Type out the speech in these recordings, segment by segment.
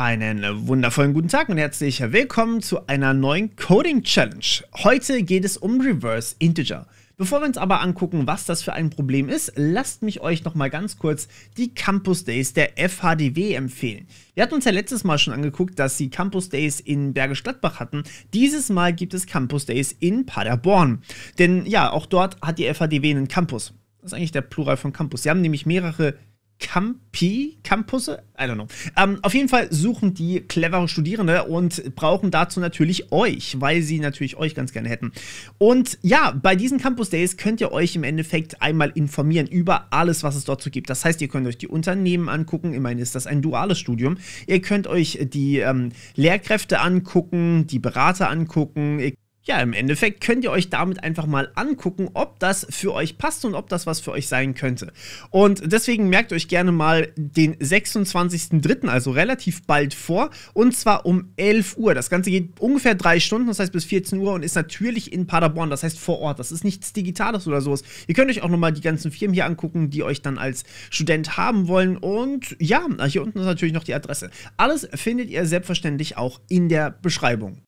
Einen wundervollen guten Tag und herzlich willkommen zu einer neuen Coding Challenge. Heute geht es um Reverse Integer. Bevor wir uns aber angucken, was das für ein Problem ist, lasst mich euch nochmal ganz kurz die Campus Days der FHDW empfehlen. Wir hatten uns ja letztes Mal schon angeguckt, dass sie Campus Days in Bergisch Gladbach hatten. Dieses Mal gibt es Campus Days in Paderborn. Denn ja, auch dort hat die FHDW einen Campus. Das ist eigentlich der Plural von Campus. Sie haben nämlich mehrere Campi, Campusse? I don't know. Ähm, auf jeden Fall suchen die clevere Studierende und brauchen dazu natürlich euch, weil sie natürlich euch ganz gerne hätten. Und ja, bei diesen Campus Days könnt ihr euch im Endeffekt einmal informieren über alles, was es dort so gibt. Das heißt, ihr könnt euch die Unternehmen angucken. Immerhin ist das ein duales Studium. Ihr könnt euch die ähm, Lehrkräfte angucken, die Berater angucken. Ihr ja, im Endeffekt könnt ihr euch damit einfach mal angucken, ob das für euch passt und ob das was für euch sein könnte. Und deswegen merkt euch gerne mal den 26.03., also relativ bald vor, und zwar um 11 Uhr. Das Ganze geht ungefähr drei Stunden, das heißt bis 14 Uhr und ist natürlich in Paderborn, das heißt vor Ort. Das ist nichts Digitales oder sowas. Ihr könnt euch auch nochmal die ganzen Firmen hier angucken, die euch dann als Student haben wollen. Und ja, hier unten ist natürlich noch die Adresse. Alles findet ihr selbstverständlich auch in der Beschreibung.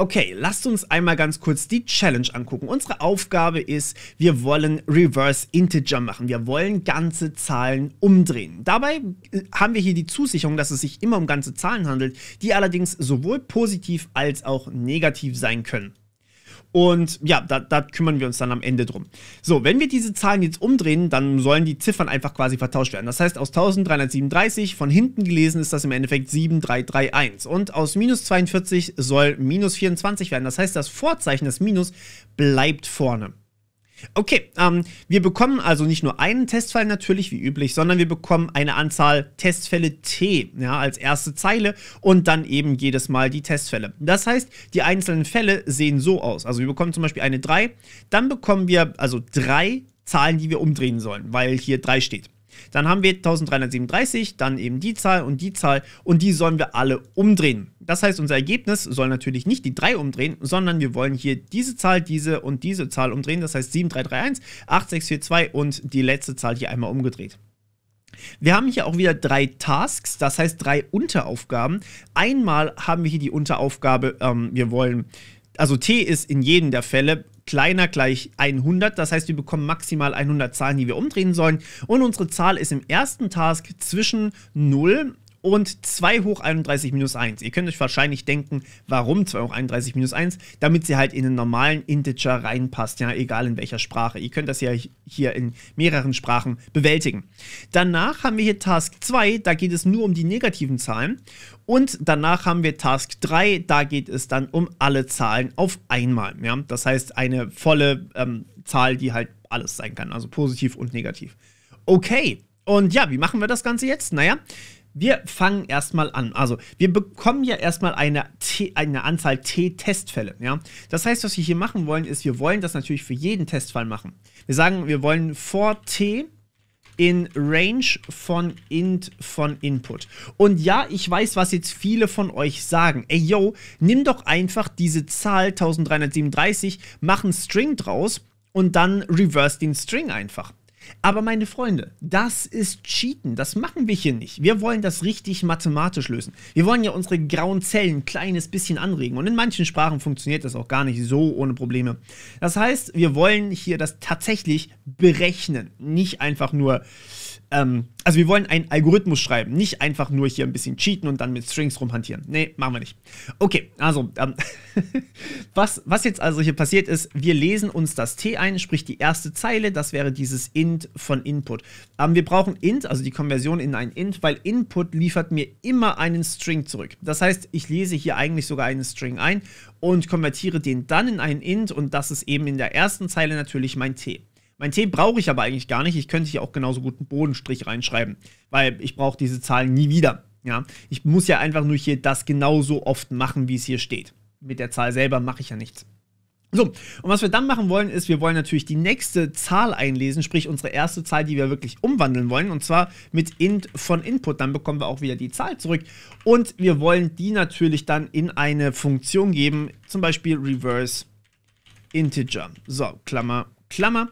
Okay, lasst uns einmal ganz kurz die Challenge angucken. Unsere Aufgabe ist, wir wollen Reverse Integer machen. Wir wollen ganze Zahlen umdrehen. Dabei äh, haben wir hier die Zusicherung, dass es sich immer um ganze Zahlen handelt, die allerdings sowohl positiv als auch negativ sein können. Und ja, da, da, kümmern wir uns dann am Ende drum. So, wenn wir diese Zahlen jetzt umdrehen, dann sollen die Ziffern einfach quasi vertauscht werden. Das heißt, aus 1337 von hinten gelesen ist das im Endeffekt 7331. Und aus minus 42 soll minus 24 werden. Das heißt, das Vorzeichen des Minus bleibt vorne. Okay, ähm, wir bekommen also nicht nur einen Testfall natürlich, wie üblich, sondern wir bekommen eine Anzahl Testfälle T ja, als erste Zeile und dann eben jedes Mal die Testfälle. Das heißt, die einzelnen Fälle sehen so aus. Also wir bekommen zum Beispiel eine 3, dann bekommen wir also drei Zahlen, die wir umdrehen sollen, weil hier 3 steht. Dann haben wir 1337, dann eben die Zahl und die Zahl und die sollen wir alle umdrehen. Das heißt, unser Ergebnis soll natürlich nicht die 3 umdrehen, sondern wir wollen hier diese Zahl, diese und diese Zahl umdrehen. Das heißt 7331, 8642 und die letzte Zahl hier einmal umgedreht. Wir haben hier auch wieder drei Tasks, das heißt drei Unteraufgaben. Einmal haben wir hier die Unteraufgabe, ähm, wir wollen, also T ist in jedem der Fälle kleiner gleich 100. Das heißt, wir bekommen maximal 100 Zahlen, die wir umdrehen sollen. Und unsere Zahl ist im ersten Task zwischen 0 und 2 hoch 31 minus 1. Ihr könnt euch wahrscheinlich denken, warum 2 hoch 31 minus 1? Damit sie halt in einen normalen Integer reinpasst, ja, egal in welcher Sprache. Ihr könnt das ja hier in mehreren Sprachen bewältigen. Danach haben wir hier Task 2, da geht es nur um die negativen Zahlen. Und danach haben wir Task 3, da geht es dann um alle Zahlen auf einmal. Ja? Das heißt, eine volle ähm, Zahl, die halt alles sein kann, also positiv und negativ. Okay, und ja, wie machen wir das Ganze jetzt? Naja, wir fangen erstmal an. Also, wir bekommen ja erstmal eine, T, eine Anzahl T-Testfälle. Ja? Das heißt, was wir hier machen wollen, ist, wir wollen das natürlich für jeden Testfall machen. Wir sagen, wir wollen vor T in Range von Int von Input. Und ja, ich weiß, was jetzt viele von euch sagen. Ey, yo, nimm doch einfach diese Zahl 1337, mach einen String draus und dann reverse den String einfach. Aber meine Freunde, das ist Cheaten. Das machen wir hier nicht. Wir wollen das richtig mathematisch lösen. Wir wollen ja unsere grauen Zellen ein kleines bisschen anregen. Und in manchen Sprachen funktioniert das auch gar nicht so ohne Probleme. Das heißt, wir wollen hier das tatsächlich berechnen. Nicht einfach nur ähm, also wir wollen einen Algorithmus schreiben, nicht einfach nur hier ein bisschen cheaten und dann mit Strings rumhantieren. Nee, machen wir nicht. Okay, also, ähm, was, was jetzt also hier passiert ist, wir lesen uns das T ein, sprich die erste Zeile, das wäre dieses int von Input. Ähm, wir brauchen int, also die Konversion in ein int, weil Input liefert mir immer einen String zurück. Das heißt, ich lese hier eigentlich sogar einen String ein und konvertiere den dann in ein int und das ist eben in der ersten Zeile natürlich mein T. Mein T brauche ich aber eigentlich gar nicht. Ich könnte hier auch genauso gut einen Bodenstrich reinschreiben, weil ich brauche diese Zahlen nie wieder. Ja, ich muss ja einfach nur hier das genauso oft machen, wie es hier steht. Mit der Zahl selber mache ich ja nichts. So, und was wir dann machen wollen, ist, wir wollen natürlich die nächste Zahl einlesen, sprich unsere erste Zahl, die wir wirklich umwandeln wollen, und zwar mit int von Input. Dann bekommen wir auch wieder die Zahl zurück und wir wollen die natürlich dann in eine Funktion geben, zum Beispiel reverse integer. So, Klammer, Klammer.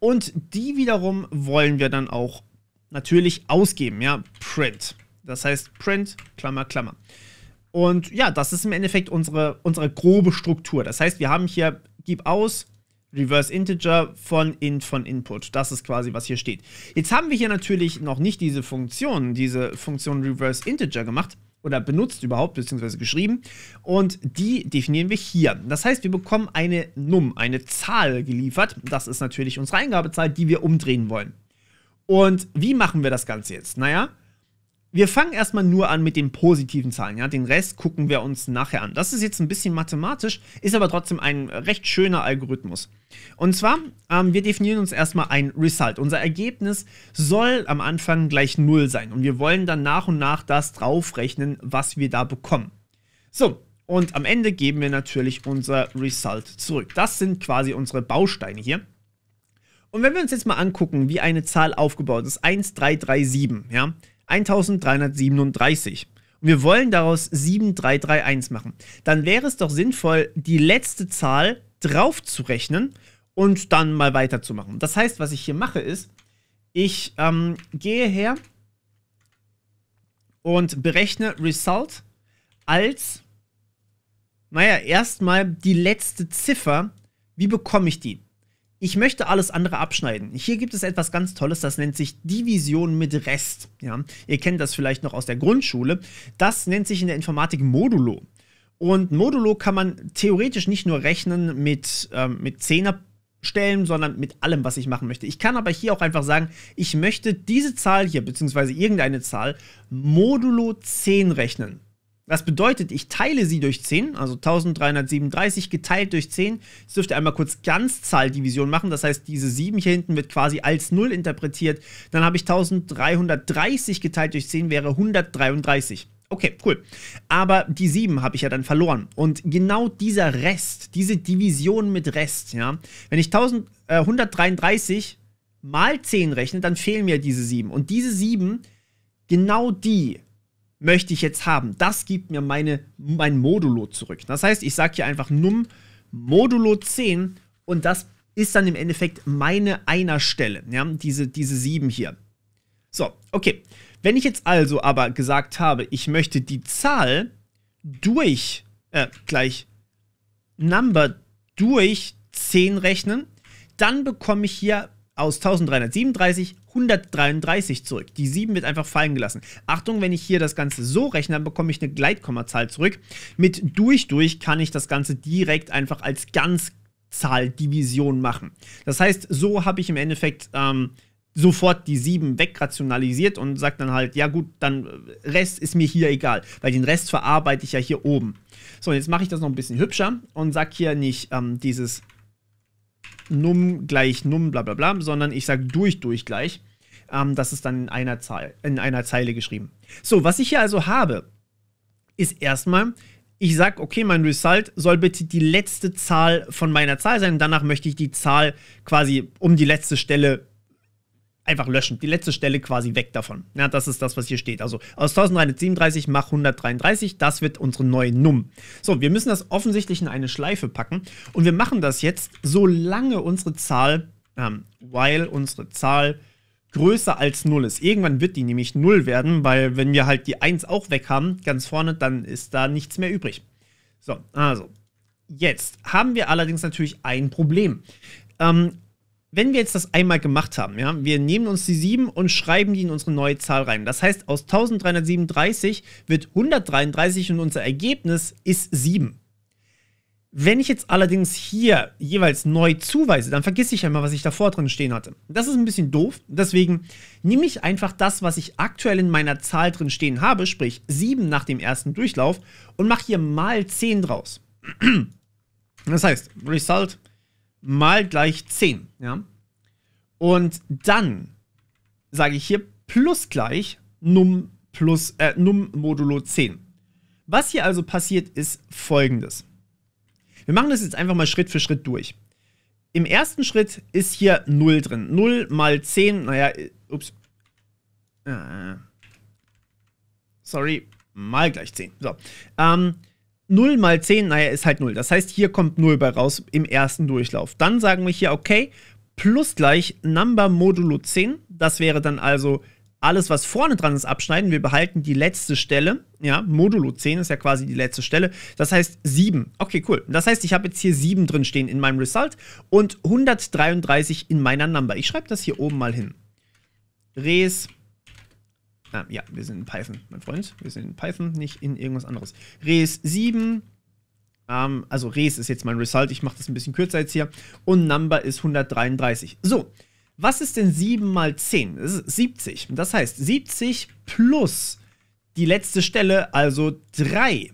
Und die wiederum wollen wir dann auch natürlich ausgeben, ja, Print. Das heißt Print, Klammer, Klammer. Und ja, das ist im Endeffekt unsere, unsere grobe Struktur. Das heißt, wir haben hier gib aus, Reverse Integer von int von Input. Das ist quasi, was hier steht. Jetzt haben wir hier natürlich noch nicht diese Funktion, diese Funktion Reverse Integer gemacht oder benutzt überhaupt, beziehungsweise geschrieben. Und die definieren wir hier. Das heißt, wir bekommen eine Num, eine Zahl geliefert. Das ist natürlich unsere Eingabezahl, die wir umdrehen wollen. Und wie machen wir das Ganze jetzt? Naja, wir fangen erstmal nur an mit den positiven Zahlen. Ja? Den Rest gucken wir uns nachher an. Das ist jetzt ein bisschen mathematisch, ist aber trotzdem ein recht schöner Algorithmus. Und zwar, ähm, wir definieren uns erstmal ein Result. Unser Ergebnis soll am Anfang gleich 0 sein. Und wir wollen dann nach und nach das draufrechnen, was wir da bekommen. So, und am Ende geben wir natürlich unser Result zurück. Das sind quasi unsere Bausteine hier. Und wenn wir uns jetzt mal angucken, wie eine Zahl aufgebaut ist, 1337, ja, 1337. Und wir wollen daraus 7331 machen. Dann wäre es doch sinnvoll, die letzte Zahl draufzurechnen und dann mal weiterzumachen. Das heißt, was ich hier mache, ist, ich ähm, gehe her und berechne Result als, naja, erstmal die letzte Ziffer. Wie bekomme ich die? ich möchte alles andere abschneiden. Hier gibt es etwas ganz Tolles, das nennt sich Division mit Rest. Ja, ihr kennt das vielleicht noch aus der Grundschule. Das nennt sich in der Informatik Modulo. Und Modulo kann man theoretisch nicht nur rechnen mit, ähm, mit 10er stellen, sondern mit allem, was ich machen möchte. Ich kann aber hier auch einfach sagen, ich möchte diese Zahl hier, beziehungsweise irgendeine Zahl, modulo 10 rechnen. Das bedeutet, ich teile sie durch 10, also 1337 geteilt durch 10. Jetzt dürfte einmal kurz Ganzzahldivision machen. Das heißt, diese 7 hier hinten wird quasi als 0 interpretiert. Dann habe ich 1330 geteilt durch 10 wäre 133. Okay, cool. Aber die 7 habe ich ja dann verloren. Und genau dieser Rest, diese Division mit Rest, ja, wenn ich 1000, 133 äh, mal 10 rechne, dann fehlen mir diese 7. Und diese 7, genau die möchte ich jetzt haben. Das gibt mir meine, mein Modulo zurück. Das heißt, ich sage hier einfach num modulo 10 und das ist dann im Endeffekt meine Einerstelle, ja, diese, diese 7 hier. So, okay. Wenn ich jetzt also aber gesagt habe, ich möchte die Zahl durch, äh, gleich Number durch 10 rechnen, dann bekomme ich hier aus 1337 133 zurück. Die 7 wird einfach fallen gelassen. Achtung, wenn ich hier das Ganze so rechne, dann bekomme ich eine Gleitkommazahl zurück. Mit durch durch kann ich das Ganze direkt einfach als Ganzzahldivision machen. Das heißt, so habe ich im Endeffekt ähm, sofort die 7 wegrationalisiert und sage dann halt, ja gut, dann äh, Rest ist mir hier egal, weil den Rest verarbeite ich ja hier oben. So, jetzt mache ich das noch ein bisschen hübscher und sage hier nicht ähm, dieses num gleich num bla bla bla, sondern ich sage durch durch gleich. Ähm, das ist dann in einer, Zahl, in einer Zeile geschrieben. So, was ich hier also habe, ist erstmal, ich sage, okay, mein Result soll bitte die letzte Zahl von meiner Zahl sein. Danach möchte ich die Zahl quasi um die letzte Stelle einfach löschen. Die letzte Stelle quasi weg davon. Ja, das ist das, was hier steht. Also aus 1337 mach 133. Das wird unsere neue Num. So, wir müssen das offensichtlich in eine Schleife packen. Und wir machen das jetzt, solange unsere Zahl, ähm, while unsere Zahl größer als 0 ist. Irgendwann wird die nämlich 0 werden, weil wenn wir halt die 1 auch weg haben, ganz vorne, dann ist da nichts mehr übrig. So, also. Jetzt haben wir allerdings natürlich ein Problem. Ähm, wenn wir jetzt das einmal gemacht haben, ja, wir nehmen uns die 7 und schreiben die in unsere neue Zahl rein. Das heißt, aus 1337 wird 133 und unser Ergebnis ist 7. Wenn ich jetzt allerdings hier jeweils neu zuweise, dann vergesse ich einmal, was ich davor drin stehen hatte. Das ist ein bisschen doof, deswegen nehme ich einfach das, was ich aktuell in meiner Zahl drin stehen habe, sprich 7 nach dem ersten Durchlauf und mache hier mal 10 draus. Das heißt, Result mal gleich 10. Ja? Und dann sage ich hier plus gleich num plus äh, num modulo 10. Was hier also passiert, ist folgendes. Wir machen das jetzt einfach mal Schritt für Schritt durch. Im ersten Schritt ist hier 0 drin. 0 mal 10, naja, äh, ups. Äh, sorry, mal gleich 10. So. Ähm, 0 mal 10, naja, ist halt 0. Das heißt, hier kommt 0 bei raus im ersten Durchlauf. Dann sagen wir hier, okay, plus gleich Number modulo 10. Das wäre dann also alles, was vorne dran ist, abschneiden. Wir behalten die letzte Stelle. Ja, modulo 10 ist ja quasi die letzte Stelle. Das heißt 7. Okay, cool. Das heißt, ich habe jetzt hier 7 drin stehen in meinem Result und 133 in meiner Number. Ich schreibe das hier oben mal hin. Res Ah, ja, wir sind in Python, mein Freund. Wir sind in Python, nicht in irgendwas anderes. Res 7. Ähm, also Res ist jetzt mein Result. Ich mache das ein bisschen kürzer jetzt hier. Und Number ist 133. So, was ist denn 7 mal 10? Das ist 70. Das heißt, 70 plus die letzte Stelle, also 3.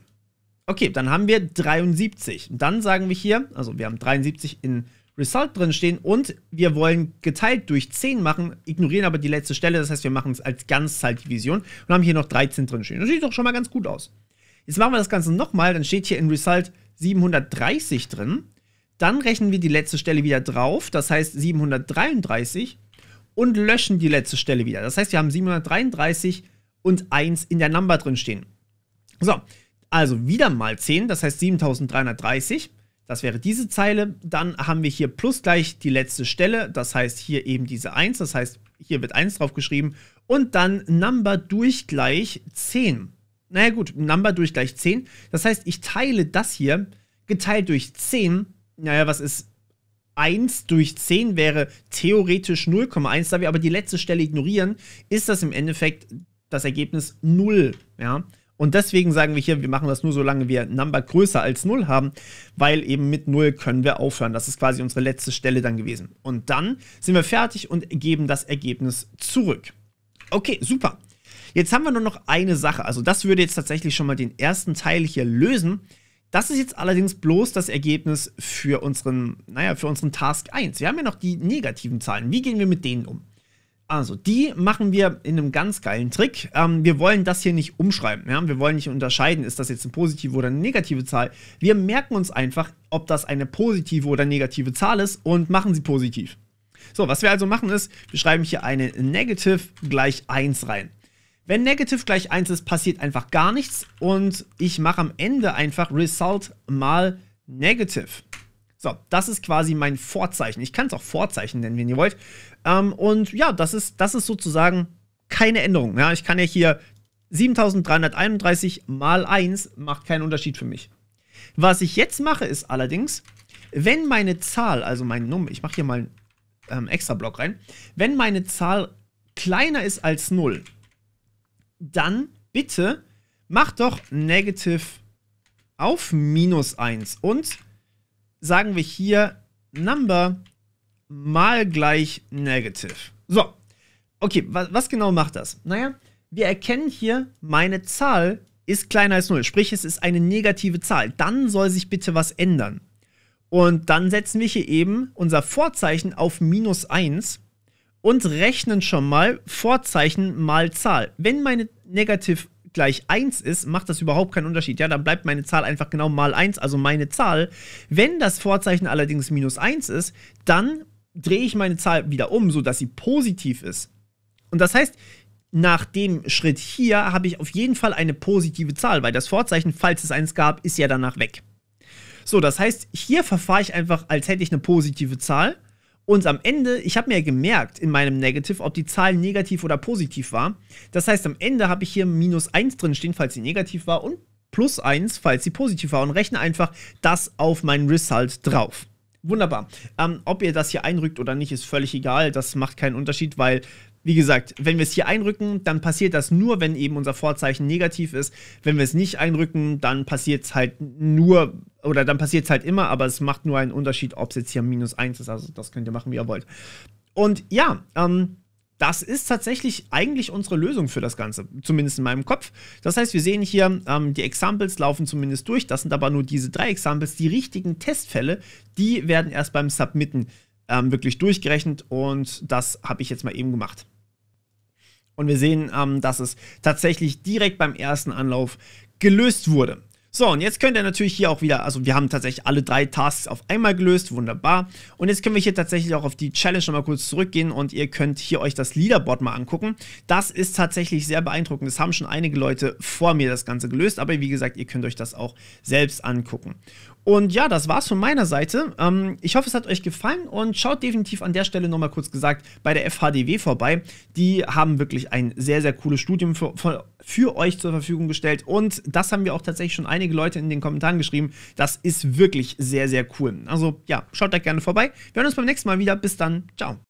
Okay, dann haben wir 73. dann sagen wir hier, also wir haben 73 in Result drin stehen und wir wollen geteilt durch 10 machen, ignorieren aber die letzte Stelle. Das heißt, wir machen es als Ganzzahldivision und haben hier noch 13 drin stehen. Das sieht doch schon mal ganz gut aus. Jetzt machen wir das Ganze nochmal, dann steht hier in Result 730 drin. Dann rechnen wir die letzte Stelle wieder drauf, das heißt 733 und löschen die letzte Stelle wieder. Das heißt, wir haben 733 und 1 in der Number drin stehen. So, also wieder mal 10, das heißt 7330. Das wäre diese Zeile. Dann haben wir hier plus gleich die letzte Stelle. Das heißt hier eben diese 1. Das heißt, hier wird 1 drauf geschrieben. Und dann Number durch gleich 10. Naja gut, Number durch gleich 10. Das heißt, ich teile das hier geteilt durch 10. Naja, was ist 1 durch 10 wäre theoretisch 0,1. Da wir aber die letzte Stelle ignorieren, ist das im Endeffekt das Ergebnis 0. Ja? Und deswegen sagen wir hier, wir machen das nur, solange wir Number größer als 0 haben, weil eben mit 0 können wir aufhören. Das ist quasi unsere letzte Stelle dann gewesen. Und dann sind wir fertig und geben das Ergebnis zurück. Okay, super. Jetzt haben wir nur noch eine Sache. Also das würde jetzt tatsächlich schon mal den ersten Teil hier lösen. Das ist jetzt allerdings bloß das Ergebnis für unseren, naja, für unseren Task 1. Wir haben ja noch die negativen Zahlen. Wie gehen wir mit denen um? Also, die machen wir in einem ganz geilen Trick. Ähm, wir wollen das hier nicht umschreiben. Ja? Wir wollen nicht unterscheiden, ist das jetzt eine positive oder eine negative Zahl. Wir merken uns einfach, ob das eine positive oder negative Zahl ist und machen sie positiv. So, was wir also machen ist, wir schreiben hier eine Negative gleich 1 rein. Wenn Negative gleich 1 ist, passiert einfach gar nichts und ich mache am Ende einfach Result mal Negative. So, das ist quasi mein Vorzeichen. Ich kann es auch Vorzeichen nennen, wenn ihr wollt. Ähm, und ja, das ist, das ist sozusagen keine Änderung. Ja, ich kann ja hier 7331 mal 1 macht keinen Unterschied für mich. Was ich jetzt mache, ist allerdings, wenn meine Zahl, also meine Nummer, ich mache hier mal einen ähm, extra Block rein, wenn meine Zahl kleiner ist als 0, dann bitte mach doch negative auf minus 1 und sagen wir hier Number mal gleich Negative. So, okay, wa was genau macht das? Naja, wir erkennen hier, meine Zahl ist kleiner als 0, sprich es ist eine negative Zahl. Dann soll sich bitte was ändern. Und dann setzen wir hier eben unser Vorzeichen auf minus 1 und rechnen schon mal Vorzeichen mal Zahl. Wenn meine Negative gleich 1 ist, macht das überhaupt keinen Unterschied. Ja, dann bleibt meine Zahl einfach genau mal 1, also meine Zahl. Wenn das Vorzeichen allerdings minus 1 ist, dann drehe ich meine Zahl wieder um, sodass sie positiv ist. Und das heißt, nach dem Schritt hier habe ich auf jeden Fall eine positive Zahl, weil das Vorzeichen, falls es eins gab, ist ja danach weg. So, das heißt, hier verfahre ich einfach, als hätte ich eine positive Zahl und am Ende, ich habe mir gemerkt in meinem Negative, ob die Zahl negativ oder positiv war. Das heißt, am Ende habe ich hier minus 1 drin stehen, falls sie negativ war, und plus 1, falls sie positiv war. Und rechne einfach das auf mein Result drauf. Wunderbar. Ähm, ob ihr das hier einrückt oder nicht, ist völlig egal. Das macht keinen Unterschied, weil wie gesagt, wenn wir es hier einrücken, dann passiert das nur, wenn eben unser Vorzeichen negativ ist. Wenn wir es nicht einrücken, dann passiert es halt nur, oder dann passiert es halt immer, aber es macht nur einen Unterschied, ob es jetzt hier minus 1 ist. Also das könnt ihr machen, wie ihr wollt. Und ja, ähm, das ist tatsächlich eigentlich unsere Lösung für das Ganze, zumindest in meinem Kopf. Das heißt, wir sehen hier, ähm, die Examples laufen zumindest durch. Das sind aber nur diese drei Examples. Die richtigen Testfälle, die werden erst beim Submitten ähm, wirklich durchgerechnet und das habe ich jetzt mal eben gemacht. Und wir sehen, ähm, dass es tatsächlich direkt beim ersten Anlauf gelöst wurde. So, und jetzt könnt ihr natürlich hier auch wieder, also wir haben tatsächlich alle drei Tasks auf einmal gelöst, wunderbar. Und jetzt können wir hier tatsächlich auch auf die Challenge nochmal kurz zurückgehen und ihr könnt hier euch das Leaderboard mal angucken. Das ist tatsächlich sehr beeindruckend. Das haben schon einige Leute vor mir das Ganze gelöst, aber wie gesagt, ihr könnt euch das auch selbst angucken. Und ja, das war's von meiner Seite. Ähm, ich hoffe, es hat euch gefallen und schaut definitiv an der Stelle nochmal kurz gesagt bei der FHDW vorbei. Die haben wirklich ein sehr, sehr cooles Studium für, für, für euch zur Verfügung gestellt und das haben wir auch tatsächlich schon einige einige Leute in den Kommentaren geschrieben. Das ist wirklich sehr, sehr cool. Also ja, schaut da gerne vorbei. Wir hören uns beim nächsten Mal wieder. Bis dann. Ciao.